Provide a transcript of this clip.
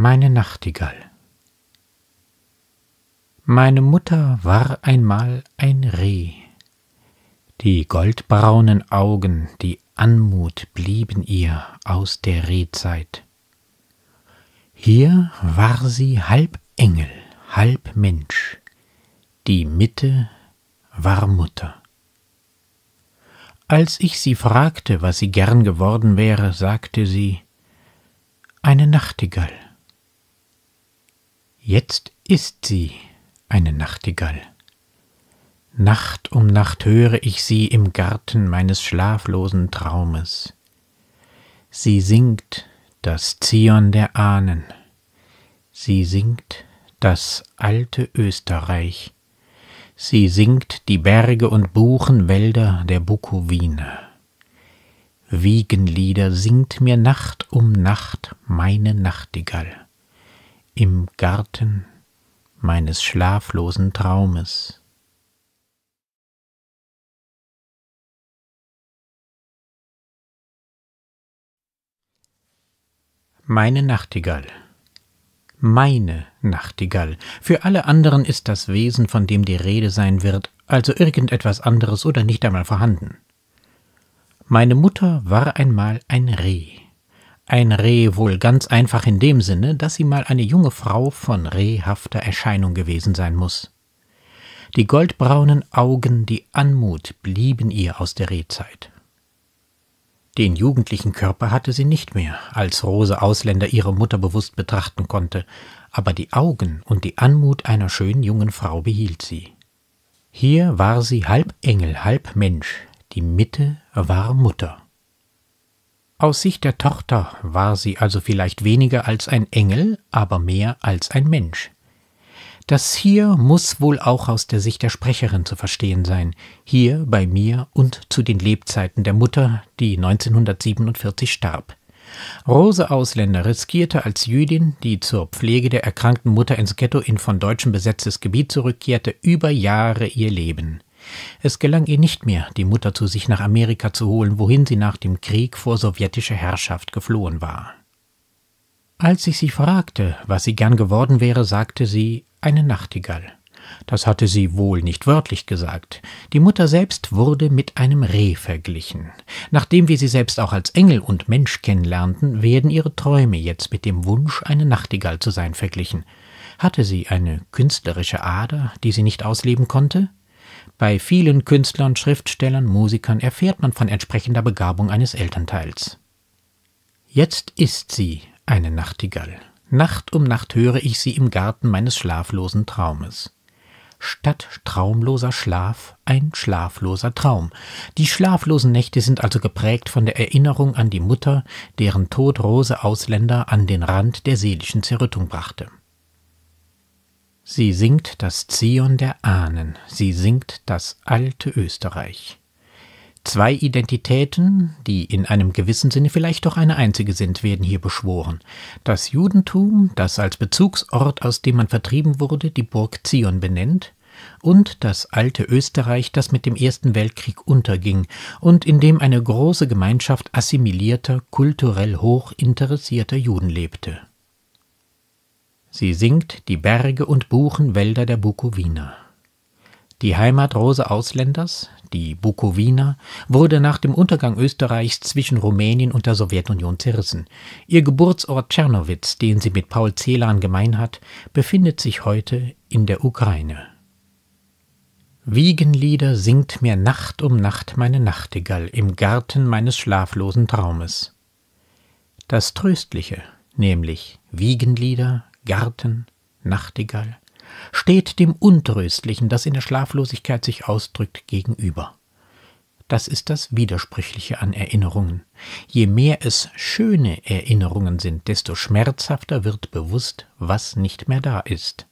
meine Nachtigall. Meine Mutter war einmal ein Reh. Die goldbraunen Augen, die Anmut blieben ihr aus der Rehzeit. Hier war sie halb Engel, halb Mensch, die Mitte war Mutter. Als ich sie fragte, was sie gern geworden wäre, sagte sie Eine Nachtigall. Jetzt ist sie eine Nachtigall. Nacht um Nacht höre ich sie im Garten meines schlaflosen Traumes. Sie singt das Zion der Ahnen, sie singt das alte Österreich, sie singt die Berge und Buchenwälder der Bukowine. Wiegenlieder singt mir Nacht um Nacht meine Nachtigall im Garten meines schlaflosen Traumes. Meine Nachtigall. Meine Nachtigall. Für alle anderen ist das Wesen, von dem die Rede sein wird, also irgendetwas anderes oder nicht einmal vorhanden. Meine Mutter war einmal ein Reh ein Reh wohl ganz einfach in dem Sinne, dass sie mal eine junge Frau von rehhafter Erscheinung gewesen sein muss. Die goldbraunen Augen, die Anmut blieben ihr aus der Rehzeit. Den jugendlichen Körper hatte sie nicht mehr, als Rose Ausländer ihre Mutter bewusst betrachten konnte, aber die Augen und die Anmut einer schönen jungen Frau behielt sie. Hier war sie halb Engel, halb Mensch, die Mitte war Mutter. Aus Sicht der Tochter war sie also vielleicht weniger als ein Engel, aber mehr als ein Mensch. Das hier muss wohl auch aus der Sicht der Sprecherin zu verstehen sein, hier bei mir und zu den Lebzeiten der Mutter, die 1947 starb. Rose Ausländer riskierte als Jüdin, die zur Pflege der erkrankten Mutter ins Ghetto in von Deutschen besetztes Gebiet zurückkehrte, über Jahre ihr Leben. Es gelang ihr nicht mehr, die Mutter zu sich nach Amerika zu holen, wohin sie nach dem Krieg vor sowjetischer Herrschaft geflohen war. Als ich sie fragte, was sie gern geworden wäre, sagte sie eine Nachtigall. Das hatte sie wohl nicht wörtlich gesagt. Die Mutter selbst wurde mit einem Reh verglichen. Nachdem wir sie selbst auch als Engel und Mensch kennenlernten, werden ihre Träume jetzt mit dem Wunsch, eine Nachtigall zu sein, verglichen. Hatte sie eine künstlerische Ader, die sie nicht ausleben konnte? Bei vielen Künstlern, Schriftstellern, Musikern erfährt man von entsprechender Begabung eines Elternteils. Jetzt ist sie eine Nachtigall. Nacht um Nacht höre ich sie im Garten meines schlaflosen Traumes. Statt traumloser Schlaf ein schlafloser Traum. Die schlaflosen Nächte sind also geprägt von der Erinnerung an die Mutter, deren Tod Rose Ausländer an den Rand der seelischen Zerrüttung brachte. Sie singt das Zion der Ahnen, sie singt das alte Österreich. Zwei Identitäten, die in einem gewissen Sinne vielleicht doch eine einzige sind, werden hier beschworen. Das Judentum, das als Bezugsort, aus dem man vertrieben wurde, die Burg Zion benennt, und das alte Österreich, das mit dem Ersten Weltkrieg unterging und in dem eine große Gemeinschaft assimilierter, kulturell hoch interessierter Juden lebte. Sie singt die Berge und Buchenwälder der Bukowina. Die Heimatrose Ausländers, die Bukowina, wurde nach dem Untergang Österreichs zwischen Rumänien und der Sowjetunion zerrissen. Ihr Geburtsort Tschernowitz, den sie mit Paul Celan gemein hat, befindet sich heute in der Ukraine. Wiegenlieder singt mir Nacht um Nacht meine Nachtigall im Garten meines schlaflosen Traumes. Das Tröstliche, nämlich Wiegenlieder, Garten, Nachtigall, steht dem Untröstlichen, das in der Schlaflosigkeit sich ausdrückt, gegenüber. Das ist das Widersprüchliche an Erinnerungen. Je mehr es schöne Erinnerungen sind, desto schmerzhafter wird bewusst, was nicht mehr da ist.